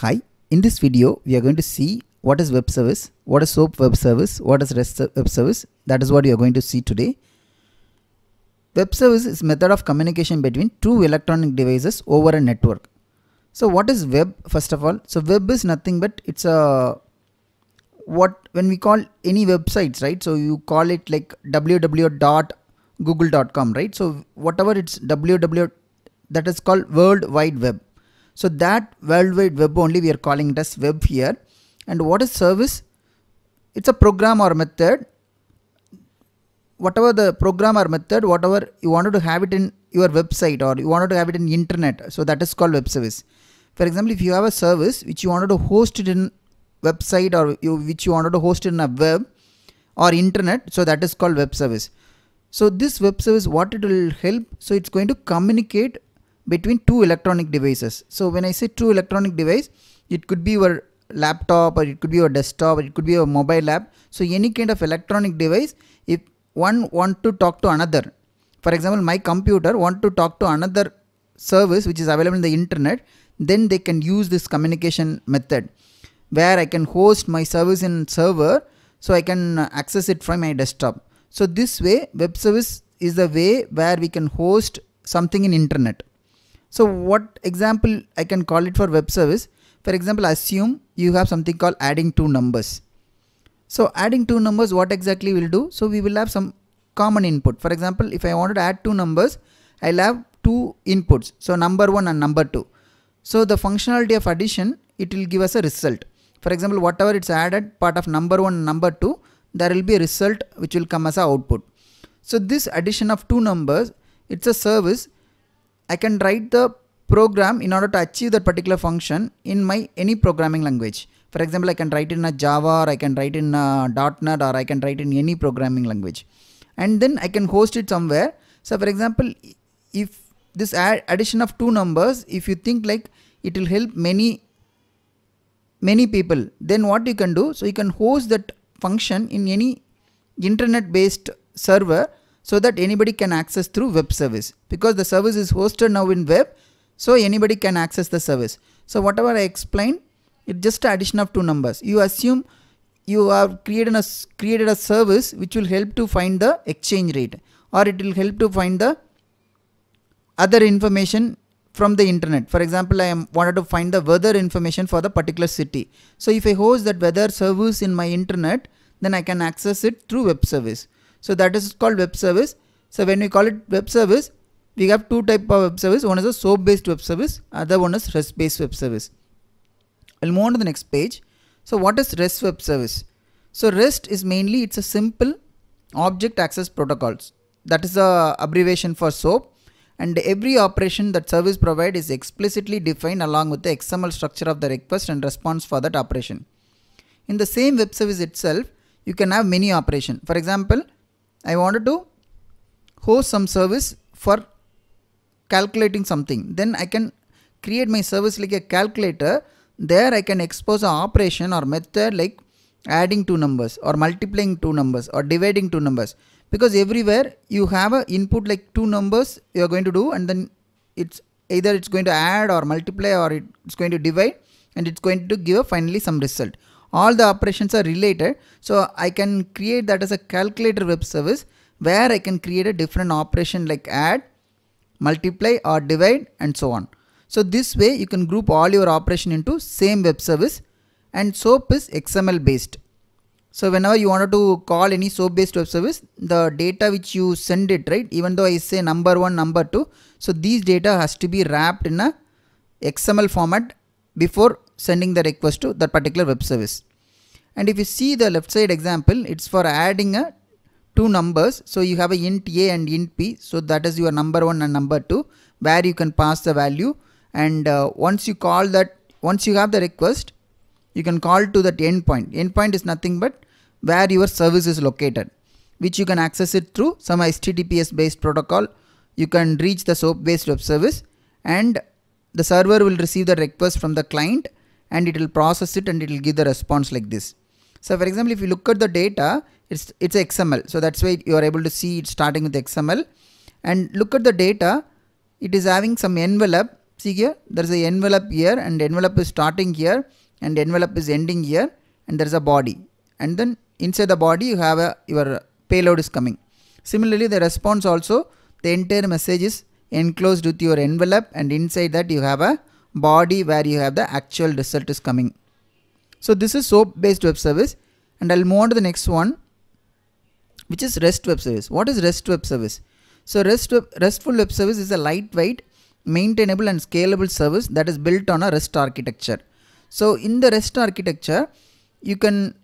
hi, in this video we are going to see what is web service, what is SOAP web service, what is REST web service. That is what you are going to see today. Web service is method of communication between two electronic devices over a network. So what is web first of all? So web is nothing but it's a what when we call any websites right so you call it like www.google.com right so whatever it's www that is called world wide web so that World Wide Web only we are calling it as web here. And what is service? It's a program or method. Whatever the program or method, whatever you wanted to have it in your website or you wanted to have it in internet. So that is called web service. For example, if you have a service which you wanted to host it in website or you, which you wanted to host in a web or internet. So that is called web service. So this web service, what it will help? So it's going to communicate between two electronic devices. So when I say two electronic device, it could be your laptop or it could be your desktop or it could be your mobile app. So any kind of electronic device, if one want to talk to another, for example, my computer want to talk to another service which is available in the internet, then they can use this communication method where I can host my service in server so I can access it from my desktop. So this way web service is the way where we can host something in internet. So what example I can call it for web service? For example, assume you have something called adding two numbers. So adding two numbers, what exactly will do? So we will have some common input. For example, if I wanted to add two numbers, I'll have two inputs. So number one and number two. So the functionality of addition, it will give us a result. For example, whatever it's added part of number one and number two, there will be a result which will come as an output. So this addition of two numbers, it's a service I can write the program in order to achieve that particular function in my any programming language. For example, I can write in a Java or I can write in a .NET or I can write in any programming language. And then I can host it somewhere. So for example, if this add addition of two numbers, if you think like it will help many many people, then what you can do, so you can host that function in any internet based server so that anybody can access through web service because the service is hosted now in web so anybody can access the service so whatever i explained it's just addition of two numbers you assume you have created a created a service which will help to find the exchange rate or it will help to find the other information from the internet for example i am wanted to find the weather information for the particular city so if i host that weather service in my internet then i can access it through web service so that is called web service. So when we call it web service, we have two type of web service. One is a SOAP based web service, other one is REST based web service. I'll move on to the next page. So what is REST web service? So REST is mainly it's a simple object access protocols. That is a abbreviation for SOAP and every operation that service provide is explicitly defined along with the XML structure of the request and response for that operation. In the same web service itself, you can have many operation. For example, I wanted to host some service for calculating something. Then I can create my service like a calculator. There I can expose an operation or method like adding two numbers or multiplying two numbers or dividing two numbers. Because everywhere you have an input like two numbers you are going to do and then it's either it's going to add or multiply or it's going to divide and it's going to give finally some result all the operations are related so I can create that as a calculator web service where I can create a different operation like add, multiply or divide and so on. So this way you can group all your operation into same web service and SOAP is XML based. So whenever you wanted to call any SOAP based web service, the data which you send it, right? Even though I say number one, number two. So these data has to be wrapped in a XML format before sending the request to that particular web service. And if you see the left side example, it's for adding a two numbers. So you have a int a and int b. So that is your number one and number two where you can pass the value. And uh, once you call that, once you have the request, you can call to that endpoint. Endpoint is nothing but where your service is located, which you can access it through some HTTPS based protocol. You can reach the SOAP based web service and the server will receive the request from the client and it will process it and it will give the response like this. So for example, if you look at the data, it's, it's XML. So that's why you are able to see it starting with XML and look at the data. It is having some envelope. See here, there's an envelope here and envelope is starting here and envelope is ending here and there's a body. And then inside the body, you have a, your payload is coming. Similarly, the response also, the entire message is enclosed with your envelope and inside that you have a body where you have the actual result is coming. So this is SOAP based web service and I'll move on to the next one which is REST web service. What is REST web service? So REST web, RESTful web service is a lightweight, maintainable and scalable service that is built on a REST architecture. So in the REST architecture, you can,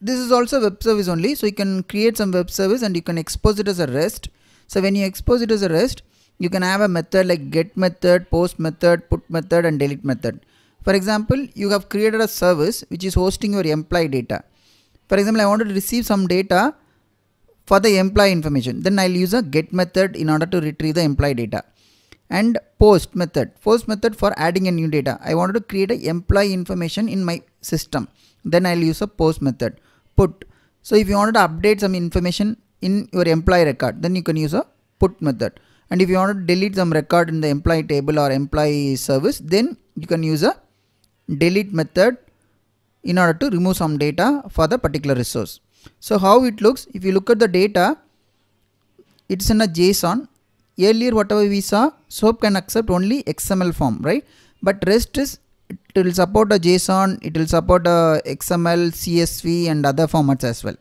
this is also web service only. So you can create some web service and you can expose it as a REST. So when you expose it as a REST, you can have a method like get method, post method, put method and delete method. For example, you have created a service which is hosting your employee data. For example, I wanted to receive some data for the employee information. Then I'll use a get method in order to retrieve the employee data. And post method. Post method for adding a new data. I wanted to create a employee information in my system. Then I'll use a post method. Put. So if you wanted to update some information in your employee record, then you can use a put method and if you want to delete some record in the employee table or employee service then you can use a delete method in order to remove some data for the particular resource. So how it looks if you look at the data it's in a JSON earlier whatever we saw SOAP can accept only XML form right but rest is it will support a JSON it will support a XML CSV and other formats as well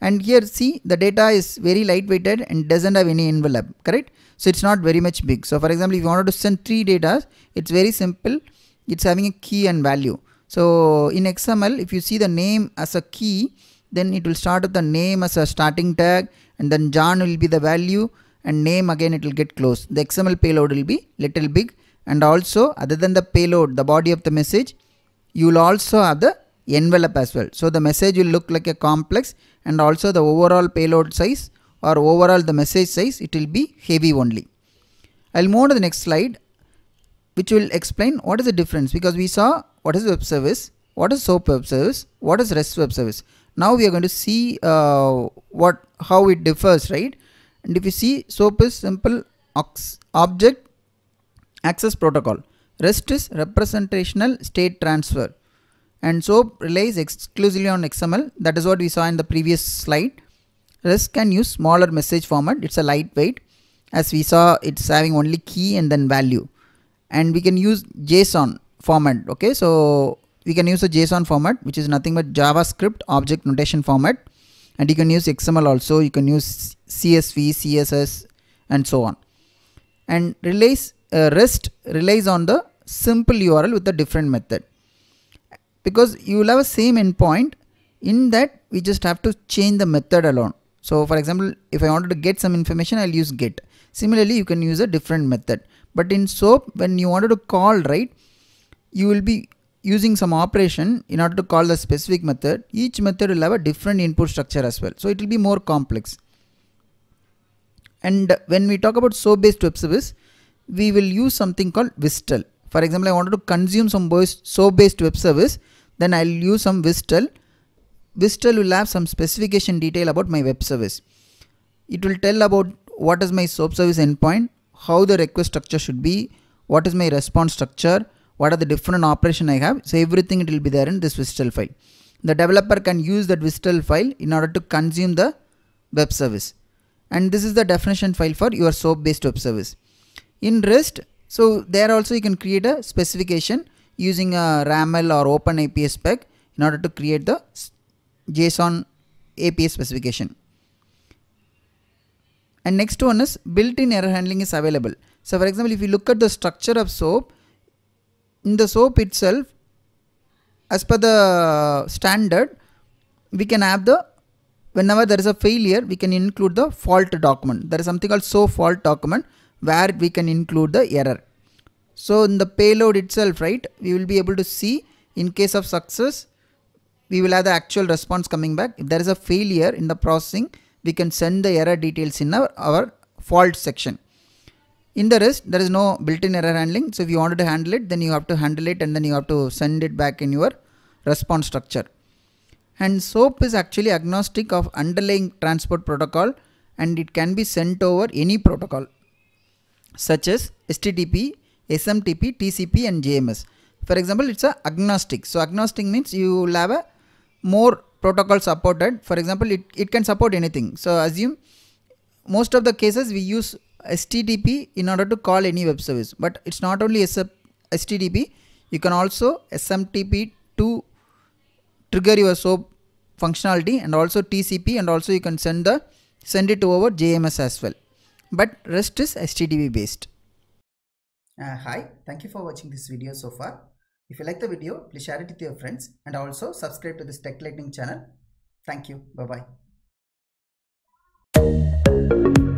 and here see the data is very light weighted and doesn't have any envelope correct so it's not very much big so for example if you wanted to send three data it's very simple it's having a key and value so in xml if you see the name as a key then it will start with the name as a starting tag and then john will be the value and name again it will get closed the xml payload will be little big and also other than the payload the body of the message you will also have the envelope as well. So the message will look like a complex and also the overall payload size or overall the message size it will be heavy only. I'll move to the next slide which will explain what is the difference because we saw what is web service, what is SOAP web service, what is REST web service. Now we are going to see uh, what how it differs right and if you see SOAP is simple object access protocol. REST is representational state transfer and SOAP relies exclusively on XML. That is what we saw in the previous slide. REST can use smaller message format. It's a lightweight. As we saw, it's having only key and then value. And we can use JSON format. Okay, so we can use a JSON format, which is nothing but JavaScript object notation format. And you can use XML also. You can use CSV, CSS, and so on. And relays, uh, REST relies on the simple URL with a different method because you will have a same endpoint in that we just have to change the method alone. So for example, if I wanted to get some information, I'll use get. Similarly, you can use a different method. But in SOAP, when you wanted to call, right, you will be using some operation in order to call the specific method. Each method will have a different input structure as well. So it will be more complex. And when we talk about SOAP based web service, we will use something called Vistel. For example, I wanted to consume some SOAP based web service then I'll use some Vistel. Vistel will have some specification detail about my web service. It will tell about what is my SOAP service endpoint, how the request structure should be, what is my response structure, what are the different operation I have. So everything it will be there in this Vistel file. The developer can use that Vistel file in order to consume the web service. And this is the definition file for your SOAP based web service. In REST, so there also you can create a specification using a RAML or OpenAPI spec in order to create the JSON API specification. And next one is built-in error handling is available. So for example, if you look at the structure of SOAP, in the SOAP itself, as per the standard, we can have the, whenever there is a failure, we can include the fault document. There is something called SOAP fault document where we can include the error. So in the payload itself, right, we will be able to see in case of success, we will have the actual response coming back. If there is a failure in the processing, we can send the error details in our, our fault section. In the rest, there is no built-in error handling. So if you wanted to handle it, then you have to handle it and then you have to send it back in your response structure. And SOAP is actually agnostic of underlying transport protocol and it can be sent over any protocol such as HTTP, SMTP, TCP and JMS. For example, it's a agnostic. So agnostic means you will have a more protocol supported. For example, it, it can support anything. So assume most of the cases we use HTTP in order to call any web service. But it's not only HTTP, you can also SMTP to trigger your SOAP functionality and also TCP and also you can send the send it over JMS as well. But rest is HTTP based. Uh, hi, thank you for watching this video so far. If you like the video, please share it with your friends and also subscribe to this Tech Lightning channel. Thank you. Bye-bye.